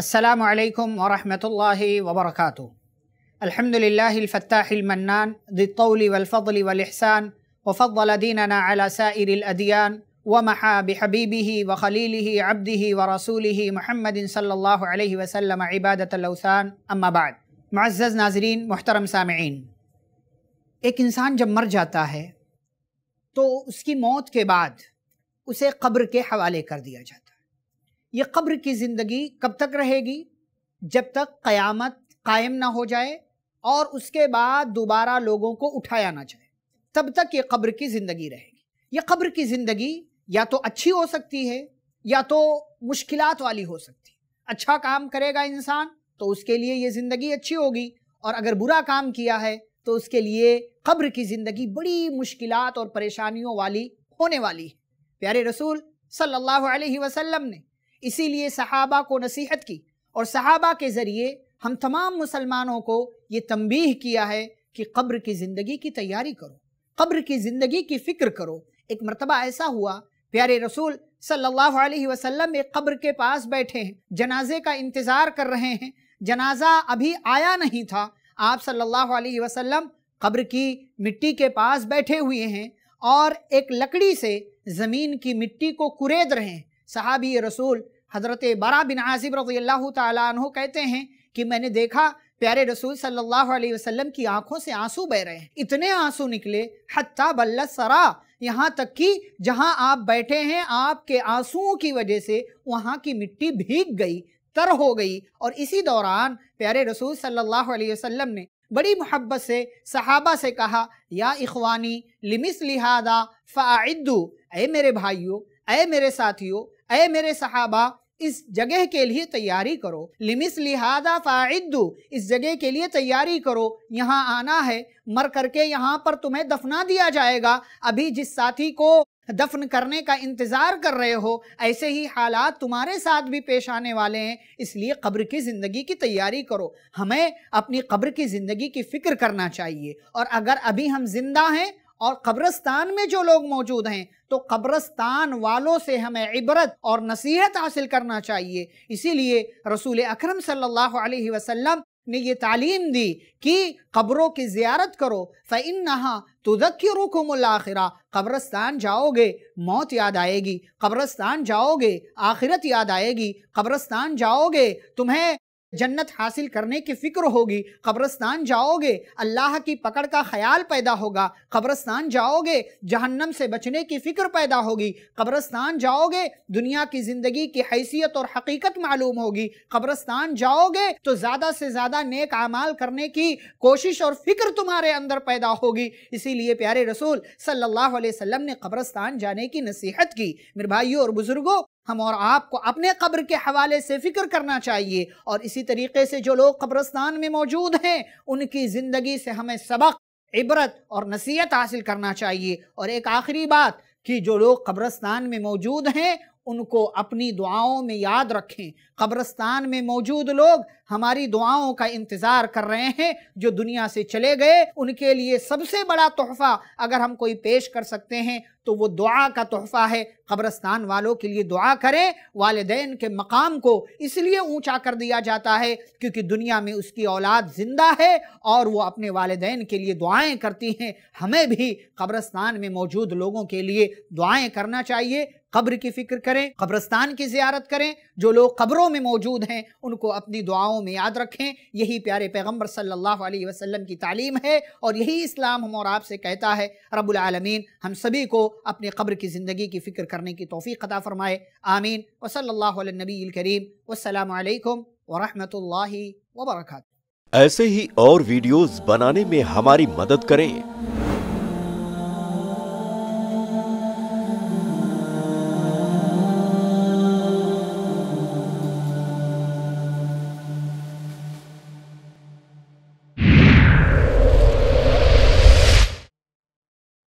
अस्सलाम वालेकुम वरहमतुल्लाहि वबरकातु अल्हम्दुलिल्लाहि अलफत्ताह अलमन्नान दित्तौल वलफضल वलइहसान वफضل दीनना अला साइर अलअदियान वमहा बिहबीबिह वखलीलिह अब्दिह वरसूलिह मुहम्मदिन सल्लल्लाहु अलैहि वसल्लम इबादत अलौसान अम्मा बाद मुअज़्ज़ज़ नाजरीन मोहतरम सामीन एक इंसान जब मर जाता है तो उसकी मौत के बाद उसे कब्र के हवाले कर दिया जाता ये कब्र की ज़िंदगी कब तक रहेगी जब तक क़यामत कायम ना हो जाए और उसके बाद दोबारा लोगों को उठाया ना जाए तब तक ये कब्र की ज़िंदगी रहेगी ये कब्र की ज़िंदगी या तो अच्छी हो सकती है या तो मुश्किल वाली हो सकती है अच्छा काम करेगा इंसान तो उसके लिए ये ज़िंदगी अच्छी होगी और अगर बुरा काम किया है तो उसके लिए कब्र की ज़िंदगी बड़ी मुश्किल और परेशानियों वाली होने वाली है प्यारे रसूल सल्लल्लाहु अलैहि वसल्लम ने इसीलिए सहाबा को नसीहत की और सहाबा के ज़रिए हम तमाम मुसलमानों को ये तंबीह किया है कि कब्र की ज़िंदगी की तैयारी करो कब्र की ज़िंदगी की फ़िक्र करो एक मरतबा ऐसा हुआ प्यारे रसूल सल्लल्लाहु अलैहि वसल्लम एक कब्र के पास बैठे हैं जनाजे का इंतज़ार कर रहे हैं जनाजा अभी आया नहीं था आप सल्लल्लाहु अलैहि वसल्लम कब्र की मिट्टी के पास बैठे हुए हैं और एक लकड़ी से ज़मीन की मिट्टी को कुरेद रहे हैं सहाबी रसूल हज़रत बरा बिन आसिब रजी अल्लाह कहते हैं कि मैंने देखा प्यारे रसूल सल्लल्लाहु अलैहि वसल्लम की आंखों से आंसू बह रहे हैं इतने आंसू निकले हत्ता बल्ला सरा यहाँ तक कि जहाँ आप बैठे हैं आपके आंसुओं की वजह से वहाँ की मिट्टी भीग गई तर हो गई और इसी दौरान प्यारे रसूल सल्लल्लाहु अलैहि वसल्लम ने बड़ी मोहब्बत से सहाबा से कहा या इखवानी लिमिस लिहादा फ़ाइदू ए मेरे भाइयों ए मेरे साथियों अय मेरे सहाबा इस जगह के लिए तैयारी करो लिमिस लिहाजा फाइद इस जगह के लिए तैयारी करो यहाँ आना है मर करके यहाँ पर तुम्हें दफना दिया जाएगा अभी जिस साथी को दफन करने का इंतज़ार कर रहे हो ऐसे ही हालात तुम्हारे साथ भी पेश आने वाले हैं इसलिए कब्र की ज़िंदगी की तैयारी करो हमें अपनी कब्र की ज़िंदगी की फ़िक्र करना चाहिए और अगर अभी हम जिंदा हैं और कब्रस्तान में जो लोग मौजूद हैं तो कब्रस्तान वालों से हमें इबरत और नसीहत हासिल करना चाहिए इसीलिए रसूल अकरम सल्लल्लाहु अलैहि वसल्लम ने ये तालीम दी कि कब्रों की जियारत करो फ़ैन नहा तुदक्र आखिरा कब्रस्तान जाओगे मौत याद आएगी कब्रस्तान जाओगे आखिरत याद आएगी कब्रस्तान जाओगे तुम्हें जन्नत हासिल करने की फ़िक्र होगी कब्रस्तान जाओगे अल्लाह की पकड़ का ख्याल पैदा होगा कब्रस्तान जाओगे जहन्नम से बचने की फ़िक्र पैदा होगी कब्रस्तान जाओगे दुनिया की ज़िंदगी की हैसियत और हकीकत मालूम होगी कब्रस्तान जाओगे तो ज़्यादा से ज़्यादा नेक आमाल करने की कोशिश और फ़िक्र तुम्हारे अंदर पैदा होगी इसीलिए प्यारे रसूल सल्लल्लाहु अलैहि वसल्लम ने कब्रस्तान जाने की नसीहत की मेरे भाइयों और बुज़ुर्गों हम और आपको अपने कब्र के हवाले से फ़िक्र करना चाहिए और इसी तरीके से जो लोग कब्रस्तान में मौजूद हैं उनकी ज़िंदगी से हमें सबक इबरत और नसीहत हासिल करना चाहिए और एक आखिरी बात कि जो लोग कब्रस्तान में मौजूद हैं उनको अपनी दुआओं में याद रखें कब्रस्तान में मौजूद लोग हमारी दुआओं का इंतज़ार कर रहे हैं जो दुनिया से चले गए उनके लिए सबसे बड़ा तोहफ़ा अगर हम कोई पेश कर सकते हैं तो वो दुआ का तोहफ़ा है कब्रस्तान वालों के लिए दुआ करें वालदेन के मकाम को इसलिए ऊंचा कर दिया जाता है क्योंकि दुनिया में उसकी औलाद ज़िंदा है और वो अपने वालदेन के लिए दुआएं करती हैं हमें भी कब्रस्तान में मौजूद लोगों के लिए दुआएं करना चाहिए कब्र की फ़िक्र करें कब्रस्तान की जियारत करें जो लोग कब्रों में मौजूद हैं उनको अपनी दुआओं में याद रखें यही प्यारे पैगम्बर सल्ला अलैहि की तालीम है और यही इस्लाम हम और आपसे कहता है रबालमीन हम सभी को अपने कब्र की ज़िंदगी की फ़िक्र करने की तोफ़ी क़ता फ़रमाए आमीन वसल्ला नबी करीम वालकम वरहमल वबरक ऐसे ही और वीडियोस बनाने में हमारी मदद करें